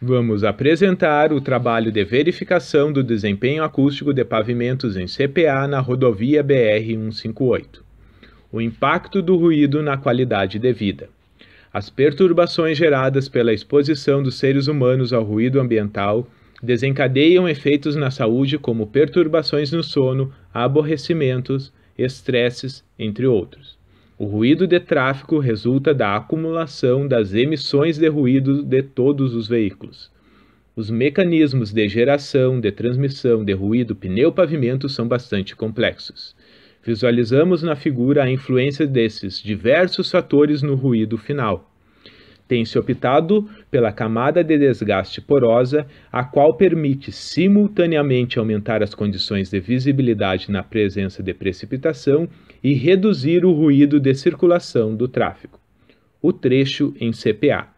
Vamos apresentar o trabalho de verificação do desempenho acústico de pavimentos em CPA na rodovia BR-158. O impacto do ruído na qualidade de vida. As perturbações geradas pela exposição dos seres humanos ao ruído ambiental desencadeiam efeitos na saúde como perturbações no sono, aborrecimentos, estresses, entre outros. O ruído de tráfego resulta da acumulação das emissões de ruído de todos os veículos. Os mecanismos de geração, de transmissão de ruído pneu-pavimento são bastante complexos. Visualizamos na figura a influência desses diversos fatores no ruído final tem-se optado pela camada de desgaste porosa, a qual permite simultaneamente aumentar as condições de visibilidade na presença de precipitação e reduzir o ruído de circulação do tráfego. O trecho em CPA.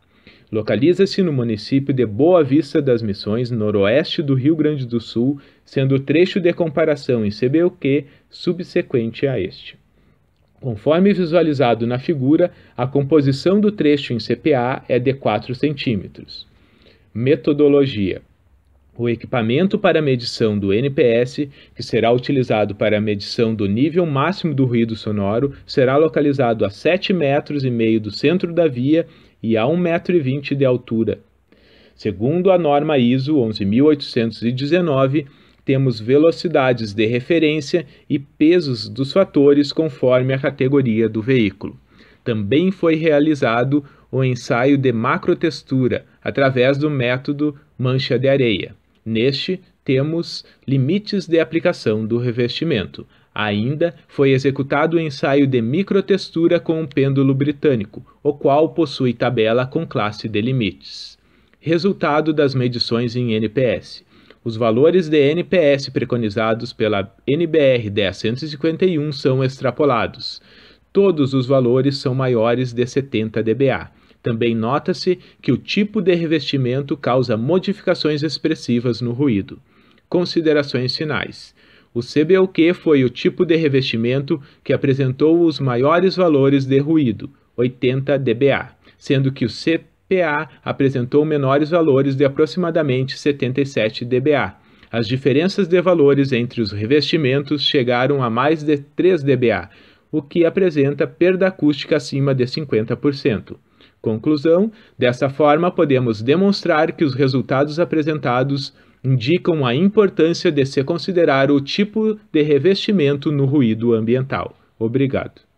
Localiza-se no município de Boa Vista das Missões, noroeste do Rio Grande do Sul, sendo o trecho de comparação em CBUQ subsequente a este. Conforme visualizado na figura, a composição do trecho em CPA é de 4 cm. Metodologia: O equipamento para medição do NPS, que será utilizado para a medição do nível máximo do ruído sonoro, será localizado a 7,5 metros e meio do centro da via e a 1,20 m de altura. Segundo a norma ISO 11819, temos velocidades de referência e pesos dos fatores conforme a categoria do veículo. Também foi realizado o ensaio de macrotextura através do método mancha de areia. Neste, temos limites de aplicação do revestimento. Ainda foi executado o ensaio de microtextura com um pêndulo britânico, o qual possui tabela com classe de limites. Resultado das medições em NPS. Os valores de NPS preconizados pela NBR 1051 são extrapolados. Todos os valores são maiores de 70 dBA. Também nota-se que o tipo de revestimento causa modificações expressivas no ruído. Considerações finais. O CBLQ foi o tipo de revestimento que apresentou os maiores valores de ruído, 80 dBA, sendo que o C PA apresentou menores valores de aproximadamente 77 dBA. As diferenças de valores entre os revestimentos chegaram a mais de 3 dBA, o que apresenta perda acústica acima de 50%. Conclusão: dessa forma, podemos demonstrar que os resultados apresentados indicam a importância de se considerar o tipo de revestimento no ruído ambiental. Obrigado.